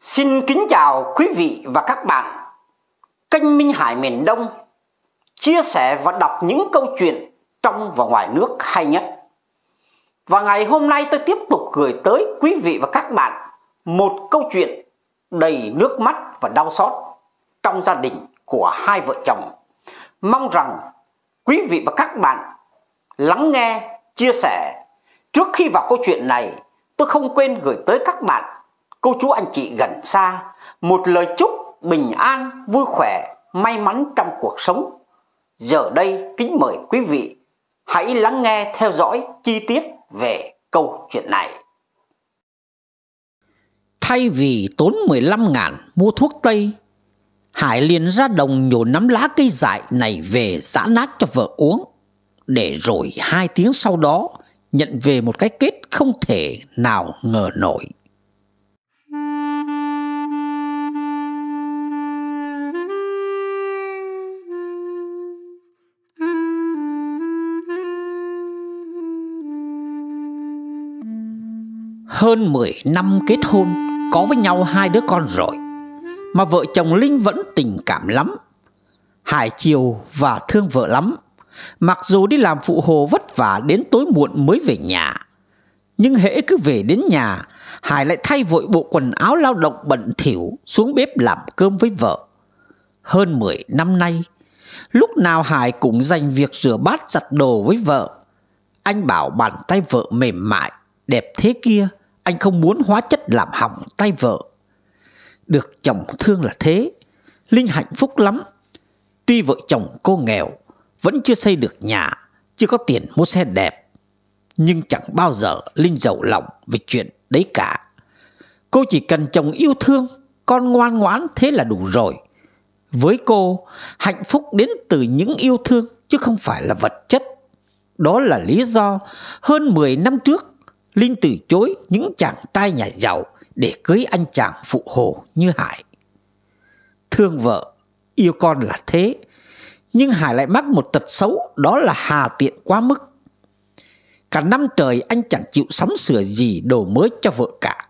Xin kính chào quý vị và các bạn. Kênh Minh Hải miền Đông chia sẻ và đọc những câu chuyện trong và ngoài nước hay nhất. Và ngày hôm nay tôi tiếp tục gửi tới quý vị và các bạn một câu chuyện đầy nước mắt và đau xót trong gia đình của hai vợ chồng. Mong rằng quý vị và các bạn lắng nghe, chia sẻ. Trước khi vào câu chuyện này, tôi không quên gửi tới các bạn cô chú anh chị gần xa một lời chúc bình an, vui khỏe, may mắn trong cuộc sống. Giờ đây kính mời quý vị hãy lắng nghe theo dõi chi tiết về câu chuyện này. Thay vì tốn 15 ngàn mua thuốc Tây, Hải liền ra đồng nhổ nắm lá cây dại này về giã nát cho vợ uống, để rồi hai tiếng sau đó nhận về một cái kết không thể nào ngờ nổi. hơn 10 năm kết hôn, có với nhau hai đứa con rồi, mà vợ chồng Linh vẫn tình cảm lắm. Hải chiều và thương vợ lắm, mặc dù đi làm phụ hồ vất vả đến tối muộn mới về nhà. Nhưng hễ cứ về đến nhà, Hải lại thay vội bộ quần áo lao động bẩn thỉu xuống bếp làm cơm với vợ. Hơn 10 năm nay, lúc nào Hải cũng dành việc rửa bát giặt đồ với vợ. Anh bảo bàn tay vợ mềm mại, đẹp thế kia anh không muốn hóa chất làm hỏng tay vợ. Được chồng thương là thế, Linh hạnh phúc lắm. Tuy vợ chồng cô nghèo, vẫn chưa xây được nhà, chưa có tiền mua xe đẹp. Nhưng chẳng bao giờ Linh giàu lòng về chuyện đấy cả. Cô chỉ cần chồng yêu thương, con ngoan ngoãn thế là đủ rồi. Với cô, hạnh phúc đến từ những yêu thương chứ không phải là vật chất. Đó là lý do hơn 10 năm trước Linh từ chối những chàng trai nhà giàu để cưới anh chàng phụ hồ như Hải. Thương vợ, yêu con là thế, nhưng Hải lại mắc một tật xấu đó là hà tiện quá mức. Cả năm trời anh chẳng chịu sắm sửa gì đồ mới cho vợ cả.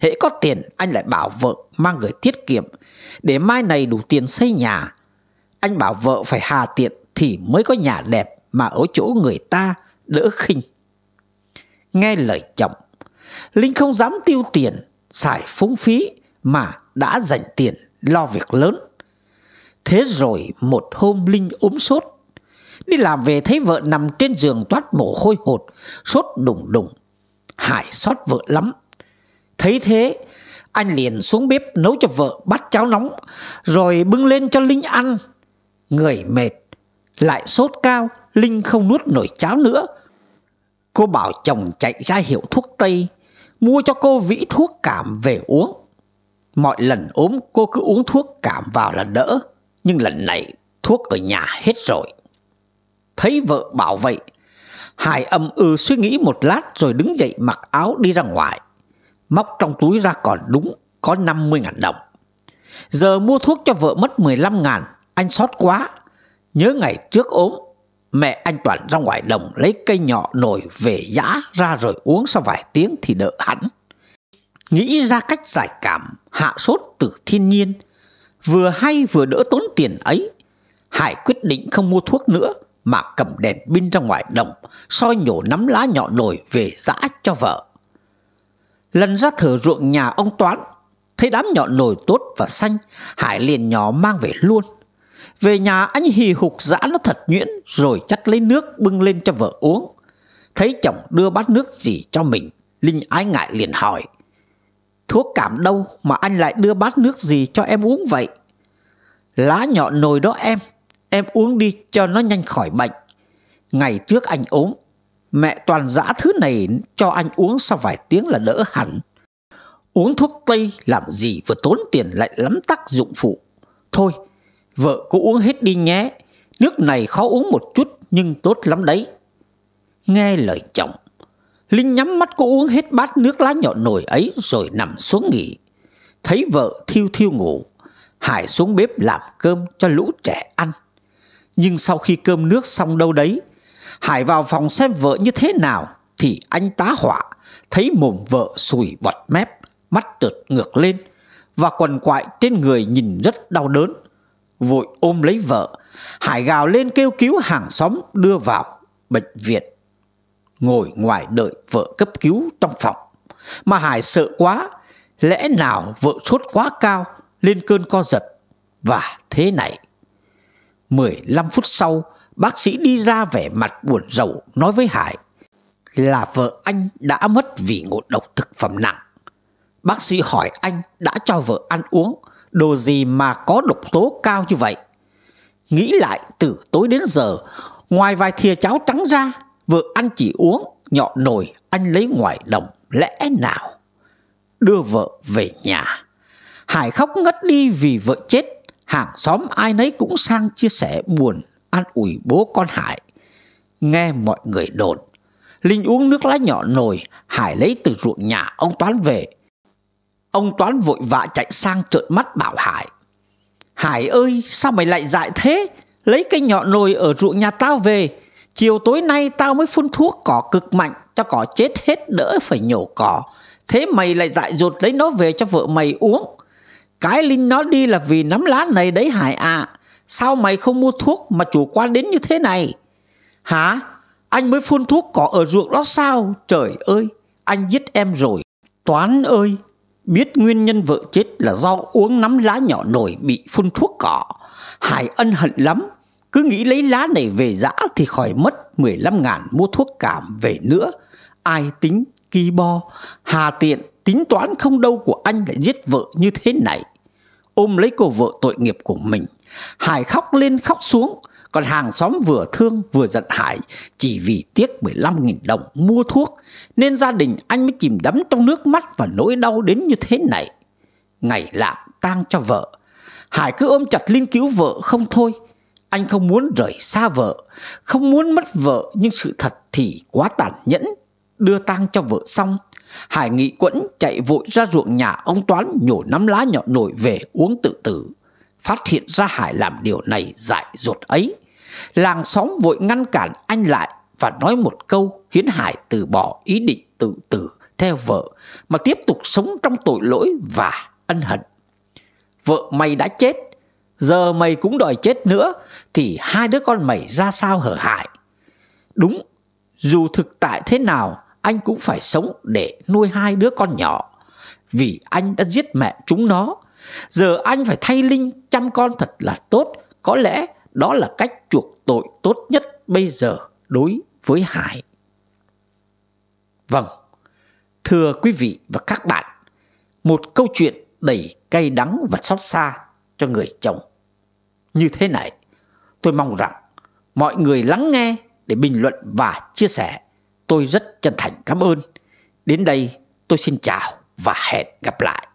Hễ có tiền anh lại bảo vợ mang gửi tiết kiệm để mai này đủ tiền xây nhà. Anh bảo vợ phải hà tiện thì mới có nhà đẹp mà ở chỗ người ta đỡ khinh nghe lời chồng. Linh không dám tiêu tiền, xài phúng phí mà đã dành tiền lo việc lớn. Thế rồi một hôm Linh ốm sốt. Đi làm về thấy vợ nằm trên giường toát mồ hôi hột, sốt đùng đùng. Hải xót vợ lắm. Thấy thế, anh liền xuống bếp nấu cho vợ bát cháo nóng, rồi bưng lên cho Linh ăn. Người mệt, lại sốt cao, Linh không nuốt nổi cháo nữa, Cô bảo chồng chạy ra hiệu thuốc Tây Mua cho cô vĩ thuốc cảm về uống Mọi lần ốm cô cứ uống thuốc cảm vào là đỡ Nhưng lần này thuốc ở nhà hết rồi Thấy vợ bảo vậy Hải âm ừ suy nghĩ một lát rồi đứng dậy mặc áo đi ra ngoài Móc trong túi ra còn đúng có 50 ngàn đồng Giờ mua thuốc cho vợ mất 15 ngàn Anh sót quá Nhớ ngày trước ốm Mẹ anh Toàn ra ngoài đồng lấy cây nhỏ nổi về giã ra rồi uống sau vài tiếng thì đỡ hẳn. Nghĩ ra cách giải cảm, hạ sốt từ thiên nhiên. Vừa hay vừa đỡ tốn tiền ấy. Hải quyết định không mua thuốc nữa mà cầm đèn pin ra ngoài đồng, soi nhổ nắm lá nhỏ nổi về giã cho vợ. Lần ra thử ruộng nhà ông Toán, thấy đám nhỏ nổi tốt và xanh, Hải liền nhỏ mang về luôn. Về nhà anh hì hục giã nó thật nhuyễn rồi chắt lấy nước bưng lên cho vợ uống. Thấy chồng đưa bát nước gì cho mình, Linh ái ngại liền hỏi. Thuốc cảm đâu mà anh lại đưa bát nước gì cho em uống vậy? Lá nhọn nồi đó em, em uống đi cho nó nhanh khỏi bệnh. Ngày trước anh ốm, mẹ toàn giã thứ này cho anh uống sau vài tiếng là đỡ hẳn. Uống thuốc Tây làm gì vừa tốn tiền lại lắm tác dụng phụ. Thôi, Vợ cô uống hết đi nhé Nước này khó uống một chút Nhưng tốt lắm đấy Nghe lời chồng Linh nhắm mắt cô uống hết bát nước lá nhỏ nổi ấy Rồi nằm xuống nghỉ Thấy vợ thiêu thiêu ngủ Hải xuống bếp làm cơm cho lũ trẻ ăn Nhưng sau khi cơm nước xong đâu đấy Hải vào phòng xem vợ như thế nào Thì anh tá hỏa Thấy mồm vợ sùi bọt mép Mắt trượt ngược lên Và quần quại trên người nhìn rất đau đớn vội ôm lấy vợ. Hải gào lên kêu cứu hàng xóm đưa vào bệnh viện. Ngồi ngoài đợi vợ cấp cứu trong phòng. Mà Hải sợ quá, lẽ nào vợ sốt quá cao lên cơn co giật và thế này. 15 phút sau, bác sĩ đi ra vẻ mặt buồn rầu nói với Hải là vợ anh đã mất vì ngộ độc thực phẩm nặng. Bác sĩ hỏi anh đã cho vợ ăn uống Đồ gì mà có độc tố cao như vậy Nghĩ lại từ tối đến giờ Ngoài vài thìa cháo trắng ra Vừa ăn chỉ uống Nhọ nồi anh lấy ngoài đồng Lẽ nào Đưa vợ về nhà Hải khóc ngất đi vì vợ chết Hàng xóm ai nấy cũng sang chia sẻ buồn An ủi bố con Hải Nghe mọi người đồn Linh uống nước lá nhỏ nồi Hải lấy từ ruộng nhà ông Toán về Ông Toán vội vã chạy sang trợn mắt bảo Hải Hải ơi sao mày lại dại thế Lấy cây nhọ nồi ở ruộng nhà tao về Chiều tối nay tao mới phun thuốc cỏ cực mạnh Cho cỏ chết hết đỡ phải nhổ cỏ Thế mày lại dại dột lấy nó về cho vợ mày uống Cái Linh nó đi là vì nắm lá này đấy Hải ạ à. Sao mày không mua thuốc mà chủ quan đến như thế này Hả Anh mới phun thuốc cỏ ở ruộng đó sao Trời ơi Anh giết em rồi Toán ơi Biết nguyên nhân vợ chết là do uống nắm lá nhỏ nổi bị phun thuốc cỏ. Hải ân hận lắm, cứ nghĩ lấy lá này về giã thì khỏi mất 15 ngàn mua thuốc cảm về nữa. Ai tính, kỳ bo, hà tiện, tính toán không đâu của anh lại giết vợ như thế này. Ôm lấy cô vợ tội nghiệp của mình, Hải khóc lên khóc xuống, còn hàng xóm vừa thương vừa giận hại Chỉ vì tiếc 15.000 đồng mua thuốc Nên gia đình anh mới chìm đắm trong nước mắt Và nỗi đau đến như thế này Ngày làm tang cho vợ Hải cứ ôm chặt linh cứu vợ không thôi Anh không muốn rời xa vợ Không muốn mất vợ Nhưng sự thật thì quá tàn nhẫn Đưa tang cho vợ xong Hải nghị quẫn chạy vội ra ruộng nhà ông Toán nhổ nắm lá nhọn nổi về uống tự tử. Phát hiện ra Hải làm điều này dại dột ấy. Làng xóm vội ngăn cản anh lại và nói một câu khiến Hải từ bỏ ý định tự tử theo vợ mà tiếp tục sống trong tội lỗi và ân hận. Vợ mày đã chết, giờ mày cũng đòi chết nữa thì hai đứa con mày ra sao hở hại. Đúng, dù thực tại thế nào anh cũng phải sống để nuôi hai đứa con nhỏ vì anh đã giết mẹ chúng nó. Giờ anh phải thay Linh chăm con thật là tốt, có lẽ đó là cách chuộc tội tốt nhất bây giờ đối với Hải. Vâng, thưa quý vị và các bạn, một câu chuyện đầy cay đắng và xót xa cho người chồng. Như thế này, tôi mong rằng mọi người lắng nghe để bình luận và chia sẻ. Tôi rất chân thành cảm ơn. Đến đây tôi xin chào và hẹn gặp lại.